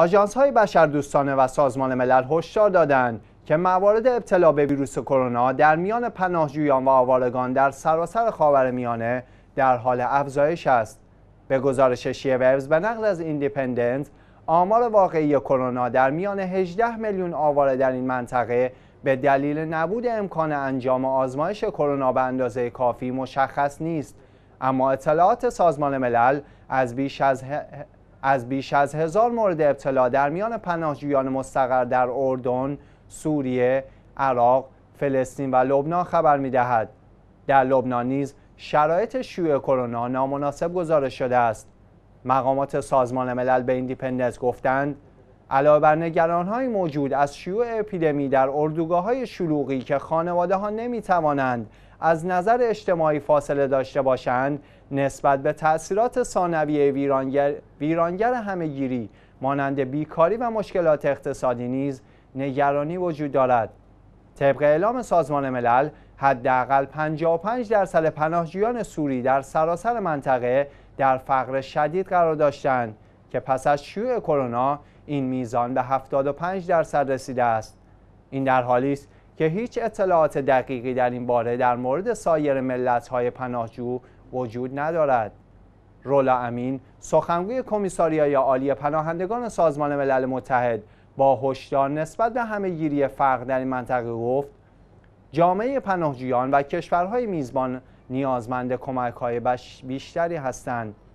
آجانس های بشردوستانه و سازمان ملل هشدار دادند که موارد ابتلا به ویروس کرونا در میان پناهجویان و آوارگان در سراسر خاورمیانه در حال افزایش است. به گزارش ورز به نقل از ایندیپندنت آمار واقعی کرونا در میان 18 میلیون آواره در این منطقه به دلیل نبود امکان انجام آزمایش کرونا به اندازه کافی مشخص نیست اما اطلاعات سازمان ملل از بیش از از بیش از هزار مورد ابتلا در میان پناهجویان مستقر در اردن، سوریه، عراق، فلسطین و لبنان خبر میدهد. در لبنان نیز شرایط شیوع کرونا نامناسب گزارش شده است. مقامات سازمان ملل به ایندیپندنس گفتند علاوه بر نگران های موجود از شیوع اپیدمی در اردوگاه های شلوغی که خانواده ها نمی توانند از نظر اجتماعی فاصله داشته باشند نسبت به تاثیرات ثانویه ویرانگر, ویرانگر همهگیری مانند بیکاری و مشکلات اقتصادی نیز نگرانی وجود دارد طبق اعلام سازمان ملل حداقل 55 درصد پناهجویان سوری در سراسر منطقه در فقر شدید قرار داشتند که پس از شیوع کرونا این میزان به 75 درصد رسیده است این در حالی است که هیچ اطلاعات دقیقی در این باره در مورد سایر ملت‌های پناهجو وجود ندارد رولا امین سخنگوی کمیساریای عالی پناهندگان سازمان ملل متحد با هشدار نسبت به همه گیری فقر در این منطقه گفت جامعه پناهجویان و کشورهای میزبان نیازمند های بیشتری هستند